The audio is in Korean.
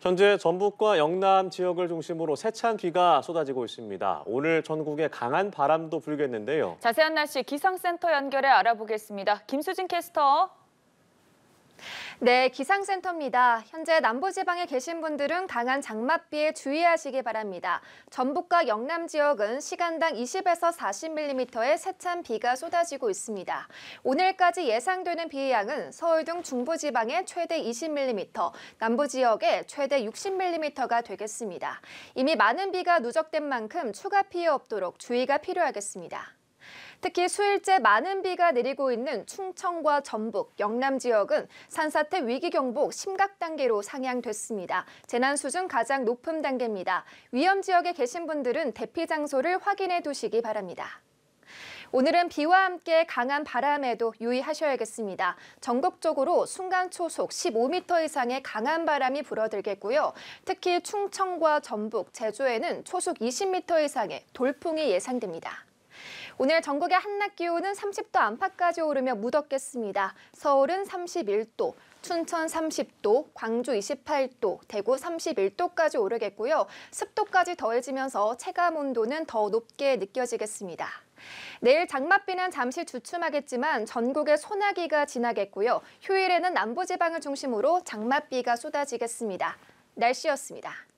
현재 전북과 영남 지역을 중심으로 세찬 비가 쏟아지고 있습니다. 오늘 전국에 강한 바람도 불겠는데요. 자세한 날씨 기상센터 연결해 알아보겠습니다. 김수진 캐스터. 네, 기상센터입니다. 현재 남부지방에 계신 분들은 강한 장맛비에 주의하시기 바랍니다. 전북과 영남 지역은 시간당 20에서 40mm의 세찬 비가 쏟아지고 있습니다. 오늘까지 예상되는 비의 양은 서울 등 중부지방에 최대 20mm, 남부지역에 최대 60mm가 되겠습니다. 이미 많은 비가 누적된 만큼 추가 피해 없도록 주의가 필요하겠습니다. 특히 수일째 많은 비가 내리고 있는 충청과 전북, 영남 지역은 산사태 위기 경보 심각 단계로 상향됐습니다. 재난 수준 가장 높은 단계입니다. 위험 지역에 계신 분들은 대피 장소를 확인해 두시기 바랍니다. 오늘은 비와 함께 강한 바람에도 유의하셔야겠습니다. 전국적으로 순간초속 15m 이상의 강한 바람이 불어들겠고요. 특히 충청과 전북, 제주에는 초속 20m 이상의 돌풍이 예상됩니다. 오늘 전국의 한낮 기온은 30도 안팎까지 오르며 무덥겠습니다. 서울은 31도, 춘천 30도, 광주 28도, 대구 31도까지 오르겠고요. 습도까지 더해지면서 체감 온도는 더 높게 느껴지겠습니다. 내일 장맛비는 잠시 주춤하겠지만 전국에 소나기가 지나겠고요. 휴일에는 남부지방을 중심으로 장맛비가 쏟아지겠습니다. 날씨였습니다.